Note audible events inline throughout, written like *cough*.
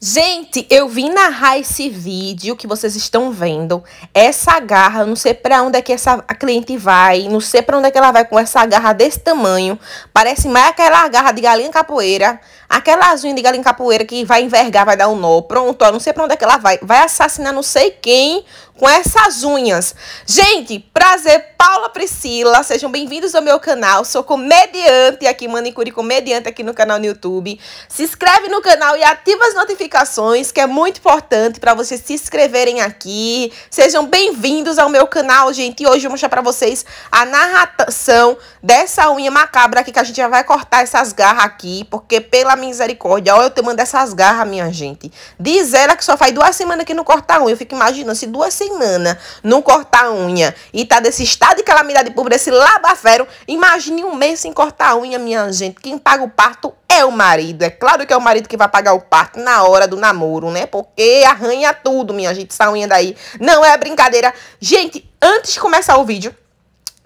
Gente, eu vim narrar esse vídeo que vocês estão vendo. Essa garra, eu não sei para onde é que essa a cliente vai, não sei para onde é que ela vai com essa garra desse tamanho. Parece mais aquela garra de galinha capoeira. Aquela asinha de galinha capoeira que vai envergar, vai dar um nó. Pronto, ó, não sei pra onde é que ela vai. Vai assassinar não sei quem com essas unhas. Gente, prazer, Paula Priscila. Sejam bem-vindos ao meu canal. Sou comediante aqui, manicure comediante aqui no canal no YouTube. Se inscreve no canal e ativa as notificações, que é muito importante para vocês se inscreverem aqui. Sejam bem-vindos ao meu canal, gente. E hoje eu vou mostrar pra vocês a narração dessa unha macabra aqui, que a gente já vai cortar essas garras aqui, porque pela a misericórdia. Olha, eu te mando essas garras, minha gente. Diz ela que só faz duas semanas que não corta a unha. Eu fico imaginando se duas semanas não cortar a unha e tá desse estado de calamidade pública, esse labafero. Imagine um mês sem cortar a unha, minha gente. Quem paga o parto é o marido. É claro que é o marido que vai pagar o parto na hora do namoro, né? Porque arranha tudo, minha gente. Essa unha daí não é brincadeira. Gente, antes de começar o vídeo.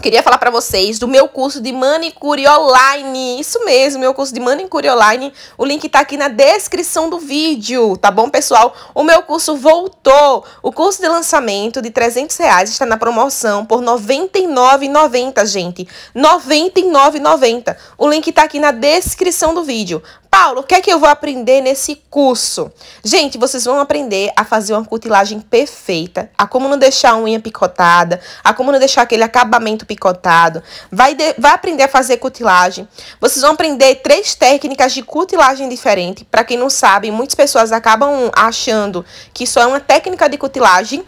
Queria falar para vocês do meu curso de manicure online. Isso mesmo, meu curso de manicure online. O link tá aqui na descrição do vídeo, tá bom, pessoal? O meu curso voltou. O curso de lançamento de 300 reais está na promoção por R$ 99,90, gente. R$ 99,90. O link tá aqui na descrição do vídeo. Paulo, o que é que eu vou aprender nesse curso? Gente, vocês vão aprender a fazer uma cutilagem perfeita, a como não deixar a unha picotada, a como não deixar aquele acabamento picotado. Vai, de, vai aprender a fazer cutilagem. Vocês vão aprender três técnicas de cutilagem diferente. Para quem não sabe, muitas pessoas acabam achando que só é uma técnica de cutilagem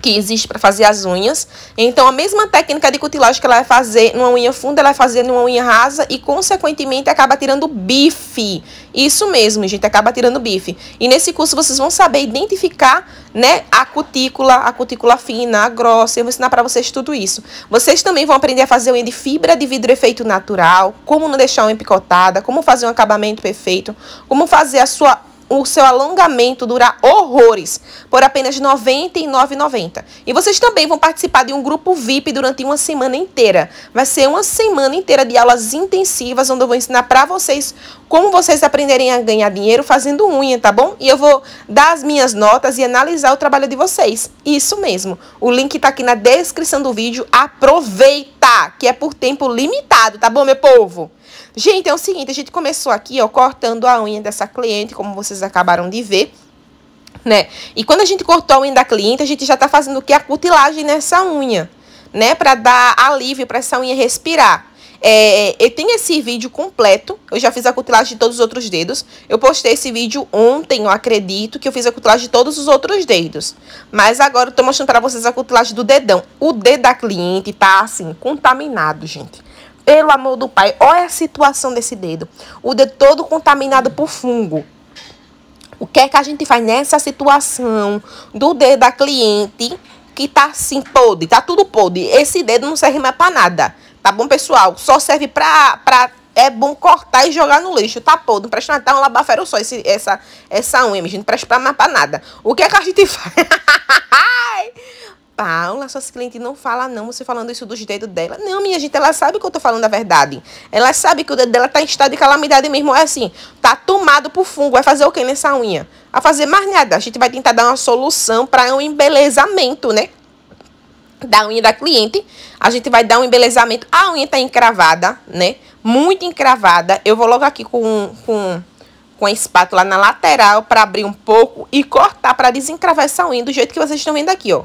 que existe para fazer as unhas. Então, a mesma técnica de cutilagem que ela vai fazer numa unha funda, ela vai fazer numa unha rasa e, consequentemente, acaba tirando bife. Isso mesmo, gente, acaba tirando bife. E nesse curso vocês vão saber identificar, né, a cutícula, a cutícula fina, a grossa. Eu vou ensinar para vocês tudo isso. Vocês também vão aprender a fazer unha de fibra de vidro efeito natural, como não deixar unha picotada, como fazer um acabamento perfeito, como fazer a sua o seu alongamento durar horrores por apenas R$ 99,90. E vocês também vão participar de um grupo VIP durante uma semana inteira. Vai ser uma semana inteira de aulas intensivas, onde eu vou ensinar para vocês como vocês aprenderem a ganhar dinheiro fazendo unha, tá bom? E eu vou dar as minhas notas e analisar o trabalho de vocês. Isso mesmo. O link tá aqui na descrição do vídeo. Aproveita, que é por tempo limitado, tá bom, meu povo? Gente, é o seguinte, a gente começou aqui, ó, cortando a unha dessa cliente, como vocês acabaram de ver. Né? E quando a gente cortou a unha da cliente, a gente já tá fazendo o que? A cutilagem nessa unha, né? Pra dar alívio pra essa unha respirar. É, eu tenho esse vídeo completo, eu já fiz a cutilagem de todos os outros dedos. Eu postei esse vídeo ontem, eu acredito que eu fiz a cutilagem de todos os outros dedos. Mas agora eu tô mostrando pra vocês a cutilagem do dedão. O dedo da cliente tá, assim, contaminado, gente pelo amor do Pai, olha a situação desse dedo. O dedo todo contaminado por fungo. O que é que a gente faz nessa situação do dedo da cliente que tá assim, podre, tá tudo podre. Esse dedo não serve mais pra nada, tá bom, pessoal? Só serve pra... pra é bom cortar e jogar no lixo, tá podre. Não presta nada, tá um labafero só esse, essa, essa unha, gente. Não presta mais pra nada. O que é que a gente *laughs* faz? Paula, suas clientes não fala não, você falando isso dos dedos dela. Não, minha gente, ela sabe que eu tô falando a verdade. Ela sabe que o dedo dela tá em estado de calamidade mesmo. É assim, tá tomado por fungo. Vai fazer o que nessa unha? A fazer mais nada. A gente vai tentar dar uma solução para um embelezamento, né? Da unha da cliente. A gente vai dar um embelezamento. A unha tá encravada, né? Muito encravada. Eu vou logo aqui com... com com a espátula na lateral para abrir um pouco e cortar para desencravar essa unha do jeito que vocês estão vendo aqui, ó.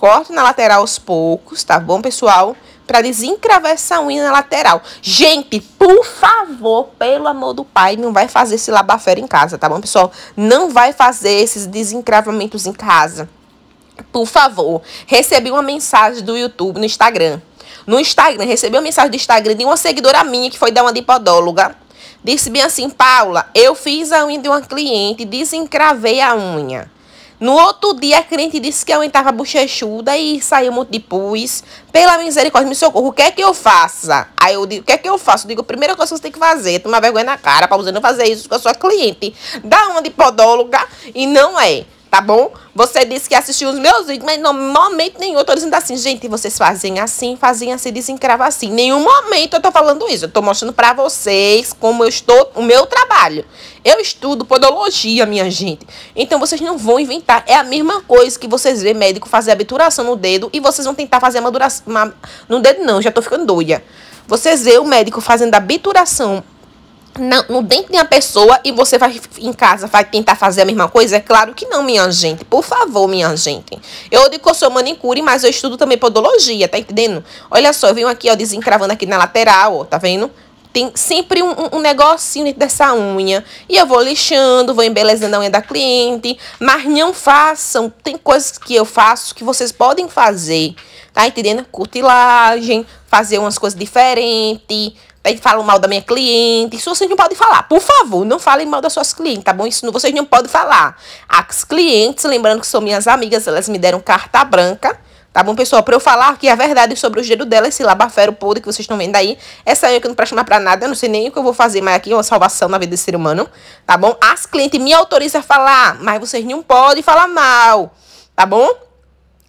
Corto na lateral aos poucos, tá bom, pessoal? Pra desencravar essa unha na lateral. Gente, por favor, pelo amor do pai, não vai fazer esse labafera em casa, tá bom, pessoal? Não vai fazer esses desencravamentos em casa. Por favor, recebi uma mensagem do YouTube no Instagram. No Instagram, recebi uma mensagem do Instagram de uma seguidora minha que foi dar uma dipodóloga. Disse bem assim, Paula, eu fiz a unha de uma cliente e desencravei a unha. No outro dia, a crente disse que eu estava bochechuda e saiu um monte de pus. Pela misericórdia, me socorro, o que é que eu faça? Aí eu digo, o que é que eu faço? Eu digo, a primeira coisa que você tem que fazer é tomar vergonha na cara para você não fazer isso com a sua cliente. Dá uma de podóloga e não é tá bom? Você disse que assistiu os meus vídeos, mas no momento nenhum eu tô dizendo assim, gente, vocês fazem assim, fazem assim, desencravam assim. Nenhum momento eu tô falando isso. Eu tô mostrando pra vocês como eu estou, o meu trabalho. Eu estudo podologia, minha gente. Então vocês não vão inventar. É a mesma coisa que vocês vê médico fazer abituração no dedo e vocês vão tentar fazer a maduração. no dedo não, já tô ficando doida. Vocês vê o médico fazendo abituração no dentro de uma pessoa e você vai em casa vai tentar fazer a mesma coisa? É claro que não, minha gente. Por favor, minha gente. Eu digo que eu sou manicure, mas eu estudo também podologia, tá entendendo? Olha só, eu venho aqui, ó, desencravando aqui na lateral, ó, tá vendo? Tem sempre um, um, negocinho dentro dessa unha. E eu vou lixando, vou embelezando a unha da cliente. Mas não façam. Tem coisas que eu faço que vocês podem fazer. Tá entendendo? Cutilagem, fazer umas coisas diferentes falam mal da minha cliente. Isso vocês não podem falar. Por favor, não falem mal das suas clientes, tá bom? Isso não, vocês não podem falar. As clientes, lembrando que são minhas amigas, elas me deram carta branca. Tá bom, pessoal? Pra eu falar aqui a verdade sobre o dedos dela, esse labafero podre que vocês estão vendo aí. Essa eu que não presta mais pra nada, eu não sei nem o que eu vou fazer, mas aqui é uma salvação na vida desse ser humano. Tá bom? As clientes me autorizam a falar, mas vocês não podem falar mal. Tá bom?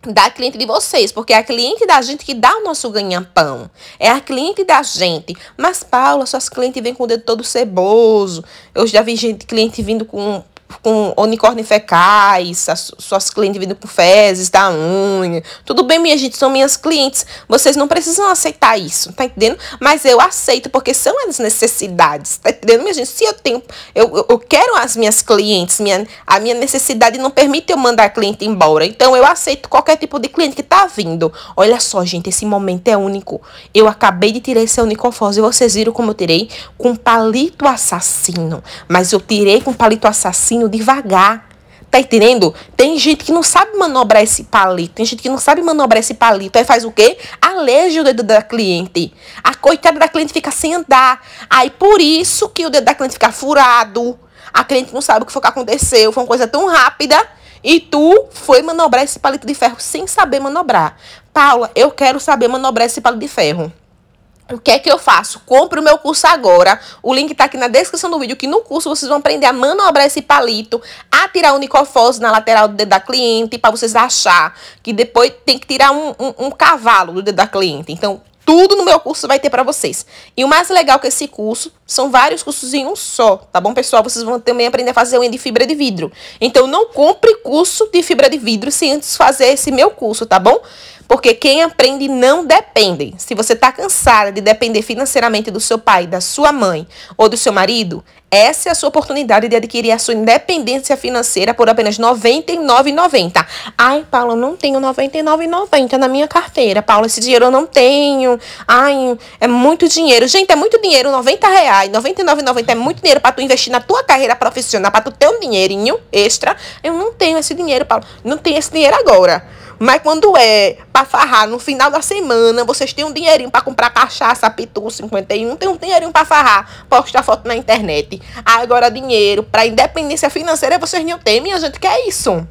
da cliente de vocês, porque é a cliente da gente que dá o nosso ganha-pão. É a cliente da gente. Mas, Paula, suas clientes vêm com o dedo todo ceboso. Eu já vi gente, cliente vindo com com unicórnio fecais, as, suas clientes vindo por fezes da unha. Tudo bem, minha gente, são minhas clientes. Vocês não precisam aceitar isso, tá entendendo? Mas eu aceito, porque são as necessidades, tá entendendo, minha gente? Se eu tenho, eu, eu, quero as minhas clientes, minha, a minha necessidade não permite eu mandar a cliente embora. Então eu aceito qualquer tipo de cliente que tá vindo. Olha só, gente, esse momento é único. Eu acabei de tirar esse unicofose. Vocês viram como eu tirei? Com palito assassino. Mas eu tirei com palito assassino raciocínio devagar. Tá entendendo? Tem gente que não sabe manobrar esse palito. Tem gente que não sabe manobrar esse palito. Aí faz o quê? Aleja o dedo da cliente. A coitada da cliente fica sem andar. Aí por isso que o dedo da cliente fica furado. A cliente não sabe o que foi que aconteceu. Foi uma coisa tão rápida. E tu foi manobrar esse palito de ferro sem saber manobrar. Paula, eu quero saber manobrar esse palito de ferro. O que é que eu faço? Compre o meu curso agora. O link tá aqui na descrição do vídeo, que no curso vocês vão aprender a manobrar esse palito, a tirar o nicofose na lateral do dedo da cliente, para vocês achar que depois tem que tirar um, um, um cavalo do dedo da cliente. Então, tudo no meu curso vai ter para vocês. E o mais legal que esse curso são vários cursos em um só, tá bom, pessoal? Vocês vão também aprender a fazer unha de fibra de vidro. Então não compre curso de fibra de vidro sem antes fazer esse meu curso, tá bom? Porque quem aprende não depende. Se você está cansada de depender financeiramente do seu pai, da sua mãe ou do seu marido, essa é a sua oportunidade de adquirir a sua independência financeira por apenas R$ 99,90. Ai, Paulo, eu não tenho R$ 99,90 na minha carteira. Paulo esse dinheiro eu não tenho. Ai, é muito dinheiro. Gente, é muito dinheiro, R$ 90,00. R$ 99,90 é muito dinheiro para tu investir na tua carreira profissional, para tu ter um dinheirinho extra. Eu não tenho esse dinheiro, Paulo. Não tenho esse dinheiro agora. Mas quando é para farrar no final da semana, vocês têm um dinheirinho para comprar cachaça, pitu 51, tem um dinheirinho para farrar, postar foto na internet. Ah, agora dinheiro para independência financeira vocês não têm, minha gente, que é isso?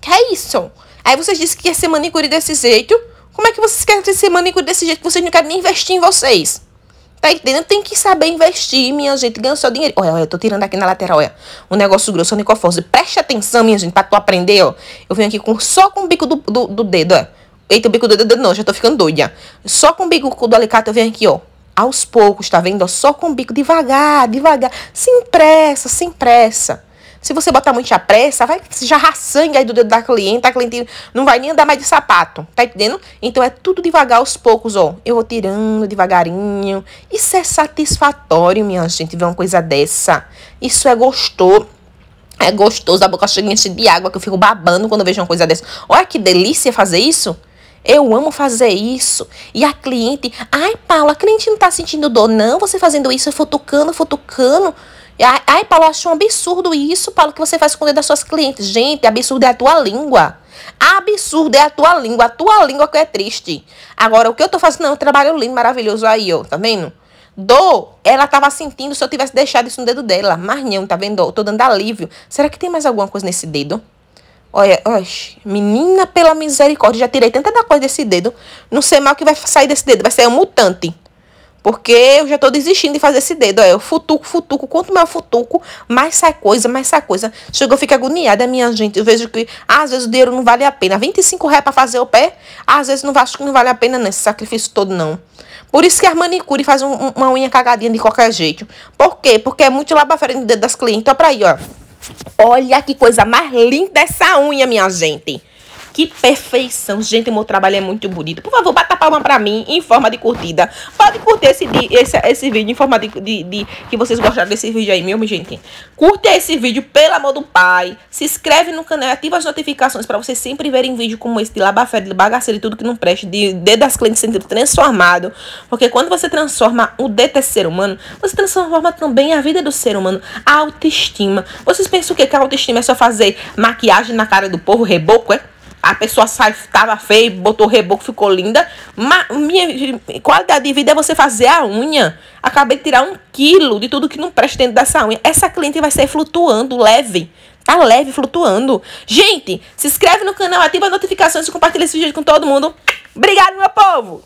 Que é isso? Aí vocês dizem que quer ser manicure desse jeito? Como é que vocês querem ser manicure desse jeito que vocês não querem nem investir em vocês? Tá entendendo? Tem que saber investir, minha gente. Ganha o seu dinheiro. Olha, olha, eu tô tirando aqui na lateral, olha. Um negócio grosso, onicoforce. Preste atenção, minha gente, pra tu aprender, ó. Eu venho aqui com, só com o bico do, do, do dedo, ó. Eita, o bico do dedo não, já tô ficando doida. Só com o bico do alicate eu venho aqui, ó. Aos poucos, tá vendo? Só com o bico, devagar, devagar. Sem pressa, sem pressa. Se você botar muita pressa, vai jarrar sangue aí do dedo da cliente. A cliente não vai nem andar mais de sapato. Tá entendendo? Então é tudo devagar aos poucos, ó. Eu vou tirando devagarinho. Isso é satisfatório, minha gente, ver uma coisa dessa. Isso é gostoso. É gostoso, a boca chega de água, que eu fico babando quando vejo uma coisa dessa. Olha que delícia fazer isso. Eu amo fazer isso. E a cliente, ai, Paula, a cliente não tá sentindo dor, não. Você fazendo isso, fotocando. futucando. Ai, Paulo, acho um absurdo isso, Paulo, que você faz com o dedo das suas clientes. Gente, absurdo é a tua língua. Absurdo é a tua língua. A tua língua que é triste. Agora, o que eu tô fazendo? Não, trabalho lindo, maravilhoso aí, ó. Tá vendo? Dor, ela tava sentindo se eu tivesse deixado isso no dedo dela. Mas não, tá vendo? Eu tô dando alívio. Será que tem mais alguma coisa nesse dedo? Olha, oxe, menina, pela misericórdia, já tirei tanta coisa desse dedo. Não sei mal o que vai sair desse dedo. Vai sair um mutante. Porque eu já tô desistindo de fazer esse dedo. Ó, eu futuco, futuco. Quanto mais eu futuco, mais sai coisa, mais sai coisa. Chegou, eu fico agoniada, minha gente. Eu vejo que às vezes o dinheiro não vale a pena. 25 reais pra fazer o pé, às vezes não acho que não vale a pena nesse sacrifício todo, não. Por isso que a manicure faz um, uma unha cagadinha de qualquer jeito. Por quê? Porque é muito lá pra frente do dedo das clientes. Olha pra aí, ó. Olha que coisa mais linda essa unha, minha gente. Que perfeição. Gente, meu trabalho é muito bonito. Por favor, bata palma pra mim em forma de curtida. Pode curtir esse, esse, esse vídeo em forma de, de, de, que vocês gostaram desse vídeo aí, meu gente. Curte esse vídeo, pelo amor do pai. Se inscreve no canal e ativa as notificações pra vocês sempre verem vídeo como esse de labafé, de bagaceiro e tudo que não preste. De, dedo das clientes sendo transformado. Porque quando você transforma o DT ser humano, você transforma também a vida do ser humano. A autoestima. Vocês pensam o quê? Que a autoestima é só fazer maquiagem na cara do povo, reboco, é? a pessoa sai, tava feia, botou reboco, ficou linda. Mas minha qualidade de vida é você fazer a unha. Acabei de tirar um quilo de tudo que não presta dentro dessa unha. Essa cliente vai ser flutuando, leve. Tá leve, flutuando. Gente, se inscreve no canal, ativa as notificações e compartilha esse vídeo com todo mundo. Obrigado, meu povo!